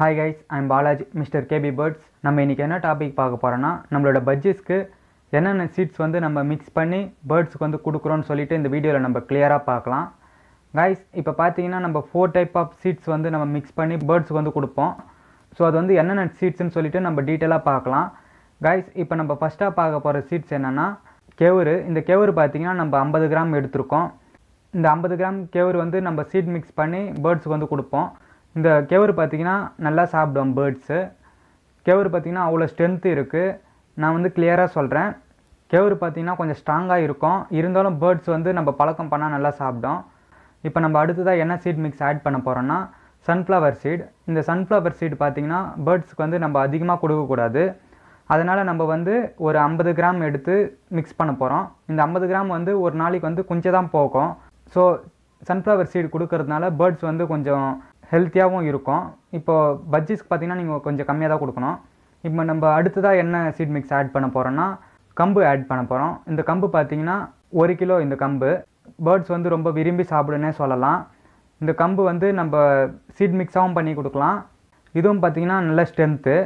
hi guys I'm Balaji mister KP birds நம்ம இன்றைக்கி என்ன டாபிக் பார்க்க போகிறோன்னா நம்மளோட பட்ஜெட்ஸ்க்கு என்னென்ன சீட்ஸ் வந்து நம்ம மிக்ஸ் பண்ணி பேர்ட்ஸ்க்கு வந்து கொடுக்குறோன்னு சொல்லிட்டு இந்த வீடியோவில் நம்ம கிளியராக பார்க்கலாம் கைஸ் இப்போ பார்த்தீங்கன்னா நம்ம ஃபோர் டைப் ஆஃப் சீட்ஸ் வந்து நம்ம மிக்ஸ் பண்ணி பேர்ட்ஸ்க்கு வந்து கொடுப்போம் ஸோ அது வந்து என்னென்ன சீட்ஸ்னு சொல்லிட்டு நம்ம டீட்டெயிலாக பார்க்கலாம் கைஸ் இப்போ நம்ம ஃபஸ்ட்டாக பார்க்க போகிற சீட்ஸ் என்னென்னா கேவுரு இந்த கேவுரு பார்த்தீங்கன்னா நம்ம ஐம்பது கிராம் எடுத்திருக்கோம் இந்த ஐம்பது கிராம் கேவுரு வந்து நம்ம சீட் மிக்ஸ் பண்ணி பேர்ட்ஸ்க்கு வந்து கொடுப்போம் இந்த கேவுரு பார்த்திங்கன்னா நல்லா சாப்பிடும் பேர்ட்ஸு கேவுரு பார்த்திங்கன்னா அவ்வளோ ஸ்ட்ரென்த்து இருக்குது நான் வந்து கிளியராக சொல்கிறேன் கேவுரு பார்த்திங்கன்னா கொஞ்சம் ஸ்ட்ராங்காக இருக்கும் இருந்தாலும் பேர்ட்ஸ் வந்து நம்ம பழக்கம் பண்ணால் நல்லா சாப்பிடும் இப்போ நம்ம அடுத்ததாக என்ன சீட் மிக்ஸ் ஆட் பண்ண போகிறோன்னா சன்ஃப்ளவர் சீட் இந்த சன்ஃப்ளவர் சீட் பார்த்திங்கன்னா பேர்ட்ஸ்க்கு வந்து நம்ம அதிகமாக கொடுக்கக்கூடாது அதனால் நம்ம வந்து ஒரு ஐம்பது கிராம் எடுத்து மிக்ஸ் பண்ண போகிறோம் இந்த ஐம்பது கிராம் வந்து ஒரு நாளைக்கு வந்து கொஞ்சம் தான் போகும் ஸோ சன்ஃப்ளவர் சீடு கொடுக்கறதுனால பேர்ட்ஸ் வந்து கொஞ்சம் ஹெல்த்தியாகவும் இருக்கும் இப்போது பஜ்ஜிஸ்க்கு பார்த்திங்கன்னா நீங்கள் கொஞ்சம் கம்மியாக தான் கொடுக்கணும் இப்போ நம்ம அடுத்ததாக என்ன சீட் மிக்ஸ் ஆட் பண்ண போகிறோன்னா கம்பு ஆட் பண்ண போகிறோம் இந்த கம்பு பார்த்திங்கன்னா ஒரு கிலோ இந்த கம்பு பேர்ட்ஸ் வந்து ரொம்ப விரும்பி சாப்பிடுன்னே சொல்லலாம் இந்த கம்பு வந்து நம்ம சீட் மிக்ஸாகவும் பண்ணி கொடுக்கலாம் இதுவும் பார்த்திங்கன்னா நல்ல ஸ்ட்ரென்த்து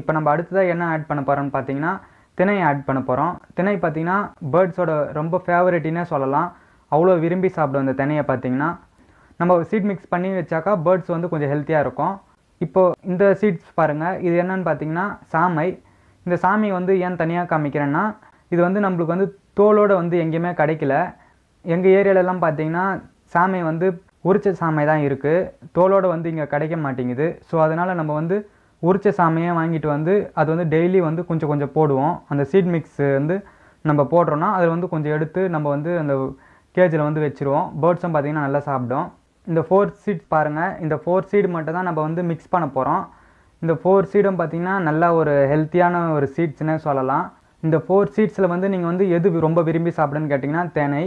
இப்போ நம்ம அடுத்ததாக என்ன ஆட் பண்ண போகிறோம்னு பார்த்தீங்கன்னா திணை ஆட் பண்ண போகிறோம் திணை பார்த்திங்கன்னா பேர்ட்ஸோட ரொம்ப ஃபேவரட்டின்னே சொல்லலாம் அவ்வளோ விரும்பி சாப்பிடும் அந்த தினையை பார்த்திங்கன்னா நம்ம சீட் மிக்ஸ் பண்ணி வச்சாக்கா பேர்ட்ஸ் வந்து கொஞ்சம் ஹெல்த்தியாக இருக்கும் இப்போது இந்த சீட்ஸ் பாருங்கள் இது என்னன்னு பார்த்தீங்கன்னா சாமை இந்த சாமி வந்து ஏன் தனியாக காமிக்கிறேன்னா இது வந்து நம்மளுக்கு வந்து தோலோடு வந்து எங்கேயுமே கிடைக்கல எங்கள் ஏரியாலெலாம் பார்த்தீங்கன்னா சாமை வந்து உரிச்ச சாமை தான் இருக்குது தோலோடு வந்து இங்கே கிடைக்க மாட்டேங்குது ஸோ அதனால் நம்ம வந்து உரிச்ச சாமையை வாங்கிட்டு வந்து அது வந்து டெய்லி வந்து கொஞ்சம் கொஞ்சம் போடுவோம் அந்த சீட் மிக்ஸ் வந்து நம்ம போடுறோன்னா அதில் வந்து கொஞ்சம் எடுத்து நம்ம வந்து அந்த கேஜில் வந்து வச்சுருவோம் பேர்ட்ஸும் பார்த்திங்கன்னா நல்லா சாப்பிடும் இந்த ஃபோர் சீட்ஸ் பாருங்கள் இந்த ஃபோர் சீடு மட்டும் தான் நம்ம வந்து மிக்ஸ் பண்ண போகிறோம் இந்த ஃபோர் சீடும் பார்த்திங்கன்னா நல்லா ஒரு ஹெல்த்தியான ஒரு சீட்ஸ்னே சொல்லலாம் இந்த ஃபோர் சீட்ஸில் வந்து நீங்கள் வந்து எது ரொம்ப விரும்பி சாப்பிடுன்னு கேட்டிங்கன்னா தேனை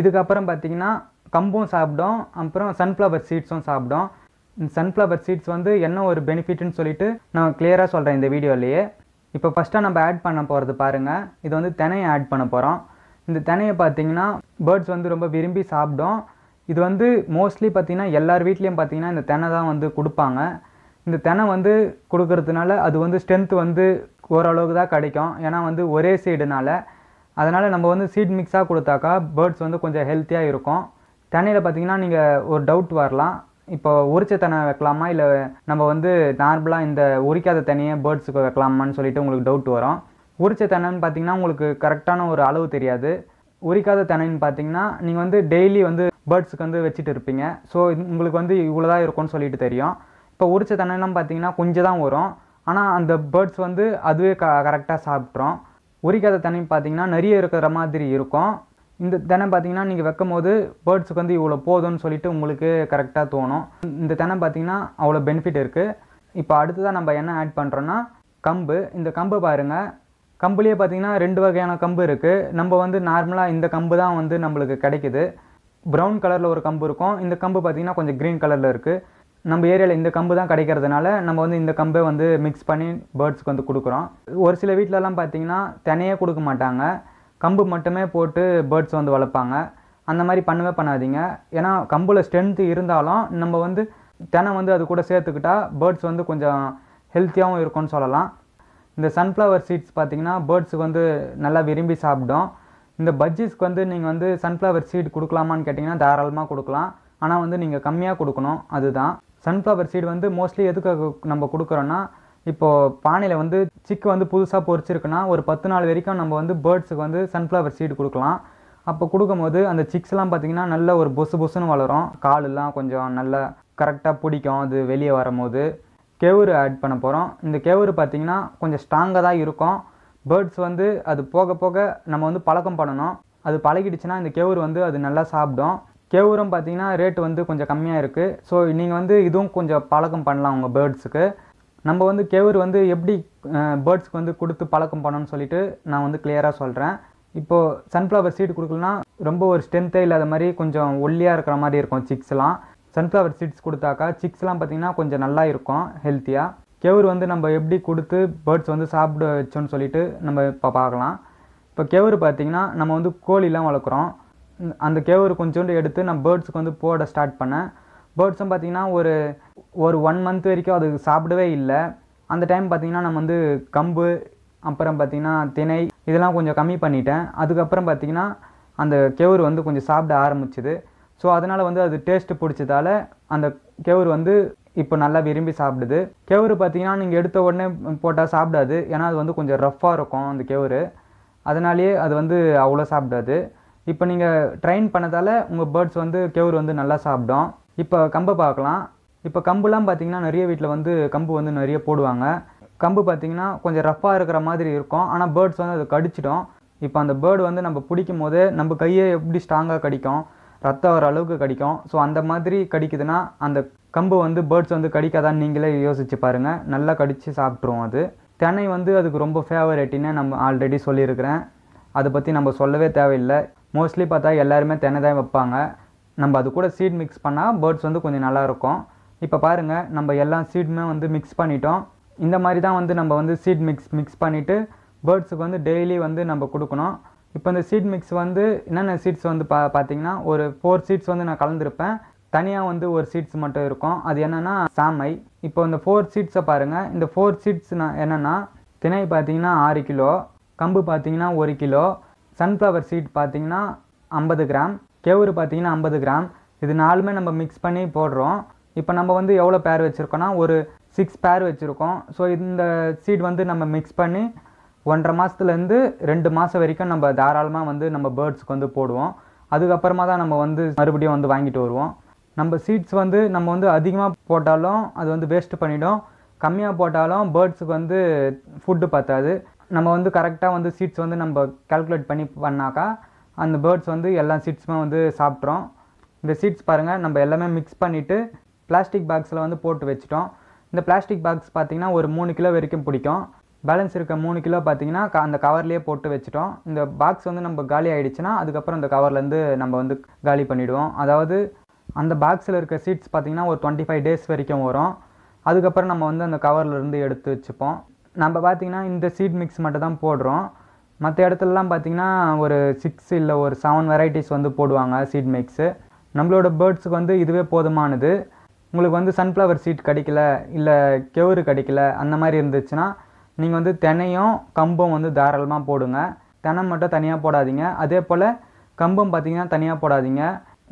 இதுக்கப்புறம் பார்த்திங்கன்னா கம்பும் சாப்பிடும் அப்புறம் சன்ஃப்ளவர் சீட்ஸும் சாப்பிடும் சன்ஃப்ளவர் சீட்ஸ் வந்து என்ன ஒரு பெனிஃபிட்னு சொல்லிட்டு நான் கிளியராக சொல்கிறேன் இந்த வீடியோலேயே இப்போ ஃபஸ்ட்டாக நம்ம ஆட் பண்ண போகிறது பாருங்கள் இது வந்து தினையை ஆட் பண்ண போகிறோம் இந்த தினையை பார்த்திங்கன்னா பேர்ட்ஸ் வந்து ரொம்ப விரும்பி சாப்பிடும் இது வந்து மோஸ்ட்லி பார்த்திங்கன்னா எல்லார் வீட்லேயும் பார்த்திங்கன்னா இந்த தினை தான் வந்து கொடுப்பாங்க இந்த தினை வந்து கொடுக்கறதுனால அது வந்து ஸ்ட்ரென்த் வந்து ஓரளவுக்கு தான் கிடைக்கும் ஏன்னா வந்து ஒரே சீடுனால் அதனால் நம்ம வந்து சீட் மிக்ஸாக கொடுத்தாக்கா பேர்ட்ஸ் வந்து கொஞ்சம் ஹெல்த்தியாக இருக்கும் தென்னையில் பார்த்திங்கன்னா நீங்கள் ஒரு டவுட் வரலாம் இப்போ உரிச்ச தென்னை வைக்கலாமா இல்லை நம்ம வந்து நார்மலாக இந்த உரிக்காத தென்னையை பேர்ட்ஸுக்கு வைக்கலாமான்னு சொல்லிட்டு உங்களுக்கு டவுட் வரும் உரிச்ச தென்னைன்னு பார்த்திங்கன்னா உங்களுக்கு கரெக்டான ஒரு அளவு தெரியாது உரிக்காத தென்னைன்னு பார்த்திங்கன்னா நீங்கள் வந்து டெய்லி வந்து பேர்ட்ஸுக்கு வந்து வச்சுட்டு இருப்பீங்க ஸோ உங்களுக்கு வந்து இவ்வளோ தான் இருக்கும்னு சொல்லிட்டு தெரியும் இப்போ உரிச்ச தண்ணெல்லாம் பார்த்தீங்கன்னா கொஞ்சம் தான் வரும் ஆனால் அந்த பேர்ட்ஸ் வந்து அதுவே க கரெக்டாக சாப்பிட்றோம் உரிக்காத தண்ணி பார்த்தீங்கன்னா நிறைய இருக்கிற மாதிரி இருக்கும் இந்த தினம் பார்த்தீங்கன்னா நீங்கள் வைக்கும் போது பேர்ட்ஸுக்கு வந்து இவ்வளோ போதும்னு சொல்லிட்டு உங்களுக்கு கரெக்டாக தோணும் இந்த தினம் பார்த்தீங்கன்னா அவ்வளோ பெனிஃபிட் இருக்குது இப்போ அடுத்ததாக நம்ம என்ன ஆட் பண்ணுறோன்னா கம்பு இந்த கம்பு பாருங்கள் கம்புலேயே பார்த்தீங்கன்னா ரெண்டு வகையான கம்பு இருக்குது நம்ம வந்து நார்மலாக இந்த கம்பு தான் வந்து நம்மளுக்கு கிடைக்குது ப்ரௌன் கலரில் ஒரு கம்பு இருக்கும் இந்த கம்பு பார்த்திங்கன்னா கொஞ்சம் க்ரீன் கலரில் இருக்குது நம்ம ஏரியாவில் இந்த கம்பு தான் கிடைக்கிறதுனால நம்ம வந்து இந்த கம்பை வந்து மிக்ஸ் பண்ணி பேர்ட்ஸ்க்கு வந்து கொடுக்குறோம் ஒரு சில வீட்டிலலாம் பார்த்திங்கன்னா தினையே கொடுக்க மாட்டாங்க கம்பு மட்டுமே போட்டு பேர்ட்ஸ் வந்து வளர்ப்பாங்க அந்த மாதிரி பண்ணவே பண்ணாதீங்க ஏன்னா கம்பில் ஸ்ட்ரென்த்து இருந்தாலும் நம்ம வந்து தினை வந்து அது கூட சேர்த்துக்கிட்டால் பேர்ட்ஸ் வந்து கொஞ்சம் ஹெல்த்தியாகவும் இருக்கும்னு சொல்லலாம் இந்த சன்ஃப்ளவர் சீட்ஸ் பார்த்திங்கன்னா பேர்ட்ஸுக்கு வந்து நல்லா விரும்பி சாப்பிடும் இந்த பஜ்ஜிஸ்க்கு வந்து நீங்கள் வந்து சன்ஃப்ளவர் சீட் கொடுக்கலாமான்னு கேட்டிங்கன்னா தாராளமாக கொடுக்கலாம் ஆனால் வந்து நீங்கள் கம்மியாக கொடுக்கணும் அதுதான் சன்ஃப்ளவர் சீடு வந்து மோஸ்ட்லி எதுக்காக நம்ம கொடுக்குறோன்னா இப்போது பானையில் வந்து சிக்கு வந்து புதுசாக பொறிச்சிருக்குன்னா ஒரு பத்து நாள் வரைக்கும் நம்ம வந்து பேர்ட்ஸுக்கு வந்து சன்ஃப்ளவர் சீடு கொடுக்கலாம் அப்போ கொடுக்கும்போது அந்த சிக்ஸ்லாம் பார்த்திங்கன்னா நல்ல ஒரு பொசு பொசுன்னு வளரும் காலெல்லாம் கொஞ்சம் நல்லா கரெக்டாக பிடிக்கும் அது வெளியே வரும்போது கேவுரு ஆட் பண்ண போகிறோம் இந்த கேவுரு பார்த்திங்கன்னா கொஞ்சம் ஸ்ட்ராங்காக தான் இருக்கும் பேர்ட்ஸ் வந்து அது போக போக நம்ம வந்து பழக்கம் பண்ணணும் அது பழகிடுச்சுன்னா இந்த கேவுர் வந்து அது நல்லா சாப்பிடும் கேவுரம் பார்த்தீங்கன்னா ரேட் வந்து கொஞ்சம் கம்மியாக இருக்குது ஸோ நீங்கள் வந்து இதுவும் கொஞ்சம் பழக்கம் பண்ணலாம் உங்கள் பேர்ட்ஸுக்கு நம்ம வந்து கேவுர் வந்து எப்படி பேர்ட்ஸ்க்கு வந்து கொடுத்து பழக்கம் பண்ணணும்னு சொல்லிட்டு நான் வந்து கிளியராக சொல்கிறேன் இப்போது சன்ஃப்ளவர் சீடு கொடுக்கலனா ரொம்ப ஒரு ஸ்ட்ரென்த்தே இல்லாத மாதிரி கொஞ்சம் ஒல்லியாக இருக்கிற மாதிரி இருக்கும் சிக்ஸ்லாம் சன்ஃப்ளவர் சீட்ஸ் கொடுத்தாக்கா சிக்ஸ்லாம் பார்த்திங்கன்னா கொஞ்சம் நல்லா இருக்கும் ஹெல்த்தியாக கெவுர் வந்து நம்ம எப்படி கொடுத்து பேர்ட்ஸ் வந்து சாப்பிட வச்சோன்னு சொல்லிட்டு நம்ம இப்போ பார்க்கலாம் இப்போ கேவுரு பார்த்திங்கன்னா நம்ம வந்து கோழிலாம் வளர்க்குறோம் அந்த கேவுரு கொஞ்சோண்டு எடுத்து நம்ம பேர்ட்ஸுக்கு வந்து போட ஸ்டார்ட் பண்ணேன் பேர்ட்ஸும் பார்த்திங்கன்னா ஒரு ஒரு ஒன் மந்த் வரைக்கும் அது சாப்பிடவே இல்லை அந்த டைம் பார்த்திங்கன்னா நம்ம வந்து கம்பு அப்புறம் பார்த்திங்கன்னா திணை இதெல்லாம் கொஞ்சம் கம்மி பண்ணிட்டேன் அதுக்கப்புறம் பார்த்திங்கன்னா அந்த கேவுரு வந்து கொஞ்சம் சாப்பிட ஆரம்பிச்சிது ஸோ அதனால் வந்து அது டேஸ்ட்டு பிடிச்சதால அந்த கேவுரு வந்து இப்போ நல்லா விரும்பி சாப்பிடுது கேவுரு பார்த்தீங்கன்னா நீங்கள் எடுத்த உடனே போட்டால் சாப்பிடாது ஏன்னா அது வந்து கொஞ்சம் ரஃப்பாக இருக்கும் அந்த கேவுரு அதனாலேயே அது வந்து அவ்வளோ சாப்பிடாது இப்போ நீங்கள் ட்ரெயின் பண்ணதால் உங்கள் பேர்ட்ஸ் வந்து கேவுரு வந்து நல்லா சாப்பிடும் இப்போ கம்பை பார்க்கலாம் இப்போ கம்புலாம் பார்த்திங்கன்னா நிறைய வீட்டில் வந்து கம்பு வந்து நிறைய போடுவாங்க கம்பு பார்த்திங்கன்னா கொஞ்சம் ரஃப்பாக இருக்கிற மாதிரி இருக்கும் ஆனால் பேர்ட்ஸ் வந்து அது கடிச்சிடும் இப்போ அந்த பேர்டு வந்து நம்ம பிடிக்கும் போது நம்ம கையை எப்படி ஸ்ட்ராங்காக கடிக்கும் ரத்தம் வர அளவுக்கு கடிக்கும் ஸோ அந்த மாதிரி கடிக்குதுன்னா அந்த கம்பு வந்து பேர்ட்ஸ் வந்து கடிக்காதான்னு நீங்களே யோசிச்சு பாருங்கள் நல்லா கடித்து சாப்பிட்ருவோம் அது தினை வந்து அதுக்கு ரொம்ப ஃபேவரேட்டின்னு நம்ம ஆல்ரெடி சொல்லியிருக்கிறேன் அதை பற்றி நம்ம சொல்லவே தேவையில்லை மோஸ்ட்லி பார்த்தா எல்லாருமே தினை தான் வைப்பாங்க நம்ம அது கூட சீட் மிக்ஸ் பண்ணால் பேர்ட்ஸ் வந்து கொஞ்சம் நல்லாயிருக்கும் இப்போ பாருங்கள் நம்ம எல்லா சீடுமே வந்து மிக்ஸ் பண்ணிட்டோம் இந்த மாதிரி தான் வந்து நம்ம வந்து சீட் மிக்ஸ் மிக்ஸ் பண்ணிவிட்டு பேர்ட்ஸுக்கு வந்து டெய்லி வந்து நம்ம கொடுக்கணும் இப்போ இந்த சீட் மிக்ஸ் வந்து என்னென்ன சீட்ஸ் வந்து பா பார்த்தீங்கன்னா ஒரு ஃபோர் சீட்ஸ் வந்து நான் கலந்துருப்பேன் தனியாக வந்து ஒரு சீட்ஸ் மட்டும் இருக்கும் அது என்னென்னா சாமை இப்போ இந்த ஃபோர் சீட்ஸை பாருங்கள் இந்த ஃபோர் சீட்ஸ் நான் என்னென்னா திணை பார்த்தீங்கன்னா ஆறு கிலோ கம்பு பார்த்தீங்கன்னா ஒரு கிலோ சன்ஃப்ளவர் சீட் பார்த்தீங்கன்னா ஐம்பது கிராம் கேவுரு பார்த்தீங்கன்னா ஐம்பது கிராம் இது நாலுமே நம்ம மிக்ஸ் பண்ணி போடுறோம் இப்போ நம்ம வந்து எவ்வளோ பேர் வச்சுருக்கோன்னா ஒரு சிக்ஸ் பேர் வச்சுருக்கோம் ஸோ இந்த சீட் வந்து நம்ம மிக்ஸ் பண்ணி ஒன்றரை மாதத்துலேருந்து ரெண்டு மாதம் வரைக்கும் நம்ம தாராளமாக வந்து நம்ம பேர்ட்ஸ்க்கு வந்து போடுவோம் அதுக்கப்புறமா தான் நம்ம வந்து மறுபடியும் வந்து வாங்கிட்டு வருவோம் நம்ம சீட்ஸ் வந்து நம்ம வந்து அதிகமாக போட்டாலும் அது வந்து வேஸ்ட்டு பண்ணிவிடும் கம்மியாக போட்டாலும் பேர்ட்ஸுக்கு வந்து ஃபுட்டு பற்றாது நம்ம வந்து கரெக்டாக வந்து சீட்ஸ் வந்து நம்ம கால்குலேட் பண்ணி பண்ணாக்கா அந்த பேர்ட்ஸ் வந்து எல்லா சீட்ஸுமே வந்து சாப்பிட்றோம் இந்த சீட்ஸ் பாருங்கள் நம்ம எல்லாமே மிக்ஸ் பண்ணிவிட்டு பிளாஸ்டிக் பேக்ஸில் வந்து போட்டு வச்சிட்டோம் இந்த பிளாஸ்டிக் பேக்ஸ் பார்த்திங்கன்னா ஒரு மூணு கிலோ வரைக்கும் பிடிக்கும் பேலன்ஸ் இருக்க மூணு கிலோ பார்த்தீங்கன்னா அந்த கவர்லேயே போட்டு வச்சுட்டோம் இந்த பாக்ஸ் வந்து நம்ம காலி ஆகிடுச்சுன்னா அதுக்கப்புறம் அந்த கவர்லேருந்து நம்ம வந்து காலி பண்ணிவிடுவோம் அதாவது அந்த பாக்ஸில் இருக்க சீட்ஸ் பார்த்திங்கன்னா ஒரு டுவெண்ட்டி ஃபைவ் டேஸ் வரைக்கும் வரும் அதுக்கப்புறம் நம்ம வந்து அந்த கவர்லேருந்து எடுத்து வச்சுப்போம் நம்ம பார்த்திங்கன்னா இந்த சீட் மிக்ஸ் மட்டும் தான் போடுறோம் மற்ற இடத்துலலாம் பார்த்திங்கன்னா ஒரு சிக்ஸ் இல்லை ஒரு செவன் வெரைட்டிஸ் வந்து போடுவாங்க சீட் மிக்ஸு நம்மளோட பேர்ட்ஸுக்கு வந்து இதுவே போதுமானது உங்களுக்கு வந்து சன்ஃப்ளவர் சீட் கிடைக்கல இல்லை கெவுரு கிடைக்கல அந்த மாதிரி இருந்துச்சுன்னா நீங்கள் வந்து தினையும் கம்பும் வந்து தாராளமாக போடுங்க தினம் மட்டும் தனியாக போடாதீங்க அதே போல் கம்பம் பார்த்தீங்கன்னா தனியாக போடாதீங்க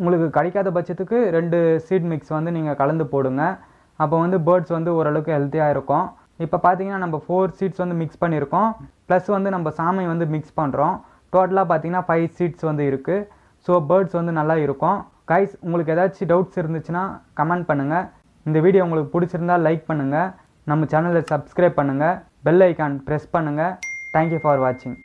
உங்களுக்கு கிடைக்காத பட்சத்துக்கு ரெண்டு சீட் மிக்ஸ் வந்து நீங்கள் கலந்து போடுங்க அப்போ வந்து பேர்ட்ஸ் வந்து ஓரளவுக்கு ஹெல்த்தியாக இருக்கும் இப்போ பார்த்தீங்கன்னா நம்ம ஃபோர் சீட்ஸ் வந்து மிக்ஸ் பண்ணியிருக்கோம் ப்ளஸ் வந்து நம்ம சாமை வந்து மிக்ஸ் பண்ணுறோம் டோட்டலாக பார்த்தீங்கன்னா ஃபைவ் சீட்ஸ் வந்து இருக்குது ஸோ பேர்ட்ஸ் வந்து நல்லா இருக்கும் கைஸ் உங்களுக்கு ஏதாச்சும் டவுட்ஸ் இருந்துச்சுன்னா கமெண்ட் பண்ணுங்கள் இந்த வீடியோ உங்களுக்கு பிடிச்சிருந்தா லைக் பண்ணுங்கள் நம்ம சேனலை சப்ஸ்கிரைப் பண்ணுங்கள் பெல் ஐக்கான் ப்ரெஸ் பண்ணுங்கள் தேங்க்யூ ஃபார் வாட்சிங்